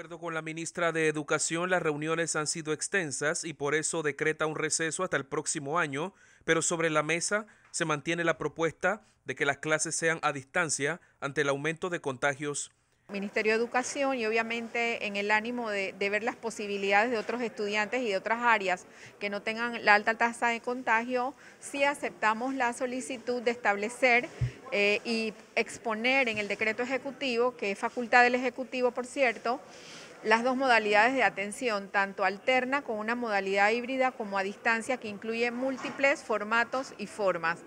acuerdo con la ministra de Educación, las reuniones han sido extensas y por eso decreta un receso hasta el próximo año, pero sobre la mesa se mantiene la propuesta de que las clases sean a distancia ante el aumento de contagios. Ministerio de Educación y obviamente en el ánimo de, de, ver las posibilidades de otros estudiantes y de otras áreas que no tengan la alta tasa de contagio, sí aceptamos la solicitud de establecer eh, y exponer en el decreto ejecutivo, que es facultad del Ejecutivo, por cierto, las dos modalidades de atención, tanto alterna con una modalidad híbrida como a distancia que incluye múltiples formatos y formas.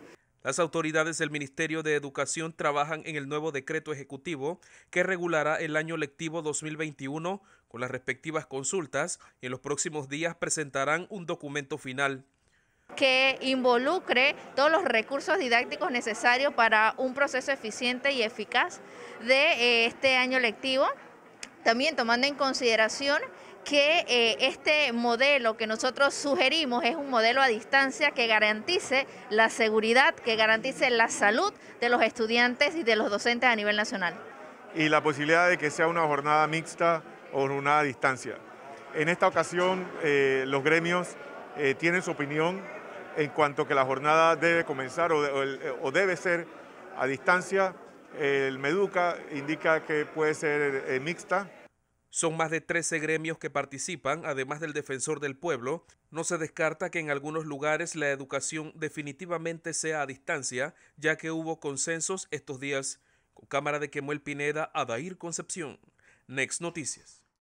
Las autoridades del Ministerio de Educación trabajan en el nuevo decreto ejecutivo que regulará el año lectivo 2021 con las respectivas consultas y en los próximos días presentarán un documento final que involucre todos los recursos didácticos necesarios para un proceso eficiente y eficaz de eh, este año lectivo, también tomando en consideración que eh, este modelo que nosotros sugerimos es un modelo a distancia que garantice la seguridad, que garantice la salud de los estudiantes y de los docentes a nivel nacional. Y la posibilidad de que sea una jornada mixta o una a distancia. En esta ocasión eh, los gremios tienen su opinión en cuanto que la jornada debe comenzar o, debe ser a distancia. El Meduca indica que puede ser eh, mixta. Son más de 13 gremios que participan, además del defensor del pueblo. No se descarta que en algunos lugares la educación definitivamente sea a distancia, ya que hubo consensos estos días. Con cámara de Quemuel Pineda, Adair Concepción. Next Noticias.